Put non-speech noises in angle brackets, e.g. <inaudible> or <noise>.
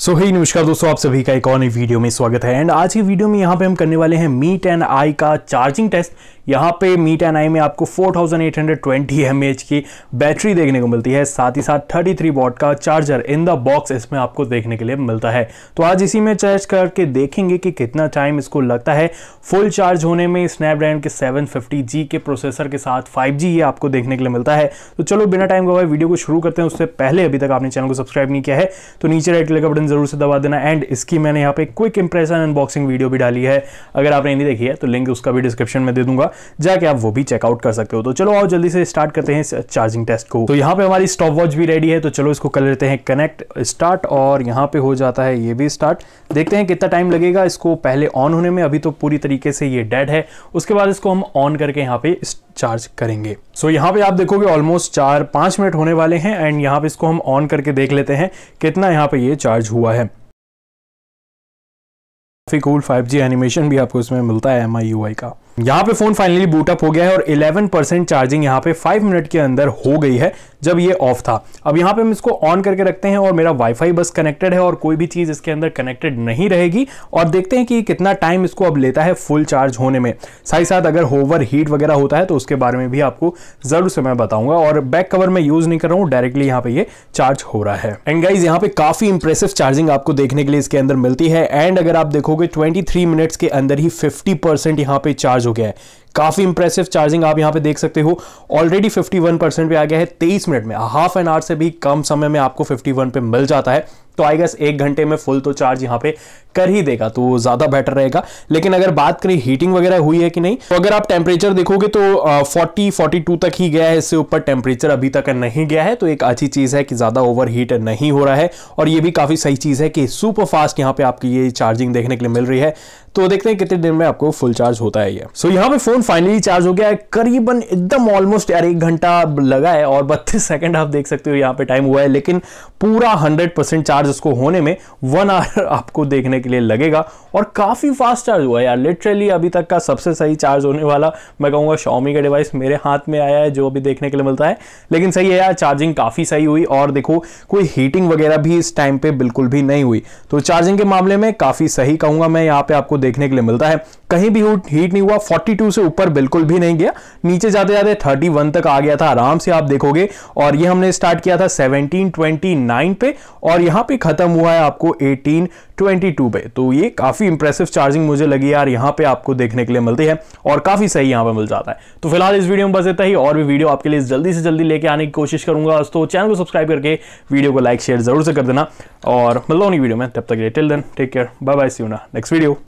सो ही नमस्कार दोस्तों आप सभी का एक और नई वीडियो में स्वागत है एंड आज की वीडियो में यहाँ पे हम करने वाले हैं मीट एंड आई का चार्जिंग टेस्ट यहाँ पे मीट एन आई में आपको 4820 थाउजेंड की बैटरी देखने को मिलती है साथ ही साथ 33 वॉट का चार्जर इन द बॉक्स इसमें आपको देखने के लिए मिलता है तो आज इसी में चार्ज करके देखेंगे कि कितना टाइम इसको लगता है फुल चार्ज होने में स्नैपड्रैगन के 750G के प्रोसेसर के साथ 5G ये आपको देखने के लिए मिलता है तो चलो बिना टाइम गवाए वीडियो को शुरू करते हैं उससे पहले अभी तक आपने चैनल को सब्सक्राइब नहीं किया है तो नीचे राइट क्लिक का बटन जरूर से दबा देना एंड इसकी मैंने यहाँ पे क्विक इंप्रेशन अनबॉक्सिंग वीडियो भी डाली है अगर आपने नहीं देखी है तो लिंक उसका भी डिस्क्रिप्शन में दे दूंगा जाके आप वो भी चेकआउट कर सकते हो तो चलो आओ जल्दी से स्टार्ट करते हैं चार्जिंग टेस्ट को तो यहाँ पे हमारी स्टॉप वॉच भी रेडी है तो चलो इसको कर लेते हैं कनेक्ट स्टार्ट और यहाँ पे हो जाता है ये भी स्टार्ट देखते हैं कितना टाइम लगेगा इसको पहले ऑन होने में अभी तो पूरी तरीके से ये डेड है उसके बाद इसको हम ऑन करके यहाँ पे चार्ज करेंगे सो so, यहाँ पे आप देखोगे ऑलमोस्ट चार पाँच मिनट होने वाले हैं एंड यहाँ पे इसको हम ऑन करके देख लेते हैं कितना यहाँ पे ये चार्ज हुआ है काफ़ी कूल 5G एनिमेशन भी आपको इसमें मिलता है एम का यहाँ पे फोन फाइनली बूटअप हो गया है और 11 परसेंट चार्जिंग यहाँ पे 5 मिनट के अंदर हो गई है जब ये ऑफ था अब यहाँ पे हम इसको ऑन करके रखते हैं और मेरा वाईफाई बस कनेक्टेड है और कोई भी चीज़ इसके अंदर कनेक्टेड नहीं रहेगी और देखते हैं कि कितना टाइम इसको अब लेता है फुल चार्ज होने में साथ ही साथ अगर होवर हीट वगैरह होता है तो उसके बारे में भी आपको ज़रूर से मैं बताऊंगा और बैक कवर में यूज़ नहीं कर रहा हूँ डायरेक्टली यहाँ पे ये चार्ज हो रहा है एंड गाइज यहाँ पे काफ़ी इंप्रेसिव चार्जिंग आपको देखने के लिए इसके अंदर मिलती है एंड अगर आप देखोगे ट्वेंटी मिनट्स के अंदर ही फिफ्टी परसेंट यहाँ पे चार्ज हो गया है काफ़ी इंप्रेसिव चार्जिंग आप यहाँ पे देख सकते हो ऑलरेडी 51 परसेंट पे आ गया है 23 मिनट में हाफ एन आवर से भी कम समय में आपको 51 पे मिल जाता है तो आई गेस एक घंटे में फुल तो चार्ज यहाँ पे कर ही देगा तो ज़्यादा बेटर रहेगा लेकिन अगर बात करें हीटिंग वगैरह हुई है कि नहीं तो अगर आप टेम्परेचर देखोगे तो फोर्टी फोर्टी तक ही गया है इससे ऊपर टेम्परेचर अभी तक नहीं गया है तो एक अच्छी चीज़ है कि ज़्यादा ओवर नहीं हो रहा है और ये भी काफ़ी सही चीज़ है कि सुपर फास्ट यहाँ पे आपकी ये चार्जिंग देखने के लिए मिल रही है तो देखते हैं कितने दिन में आपको फुल चार्ज होता है ये सो so, यहाँ पे फोन फाइनली चार्ज हो गया है करीबन एकदम ऑलमोस्ट यार एक घंटा लगा है और बत्तीस सेकंड आप देख सकते हो यहाँ पे टाइम हुआ है लेकिन पूरा 100 परसेंट चार्ज चार्ज इसको होने में वन आवर <laughs> आपको देखने के लिए लगेगा और काफ़ी फास्ट चार्ज हुआ यार लिटरली अभी तक का सबसे सही चार्ज होने वाला मैं कहूँगा शॉमी का डिवाइस मेरे हाथ में आया है जो अभी देखने के लिए मिलता है लेकिन सही है यार चार्जिंग काफ़ी सही हुई और देखो कोई हीटिंग वगैरह भी इस टाइम पे बिल्कुल भी नहीं हुई तो चार्जिंग के मामले में काफ़ी सही कहूँगा मैं यहाँ पे आपको देखने के लिए मिलता है कहीं भी हीट नहीं हुआ 42 से ऊपर बिल्कुल भी नहीं गया नीचे जाते जाते 31 तक आ गया था आराम से आप देखोगे और ये हमने स्टार्ट किया था 1729 पे और यहाँ पे ख़त्म हुआ है आपको 1822 पे तो ये काफ़ी इंप्रेसिव चार्जिंग मुझे लगी यार यहाँ पे आपको देखने के लिए मिलती है और काफ़ी सही यहाँ पे मिल जाता है तो फिलहाल इस वीडियो में बस इतना ही और भी वीडियो आपके लिए जल्दी से जल्दी लेके आने की कोशिश करूंगा तो चैनल को सब्सक्राइब करके वीडियो को लाइक शेयर जरूर से कर देना और मतलब नहीं वीडियो में तब तक till then take care bye bye see next video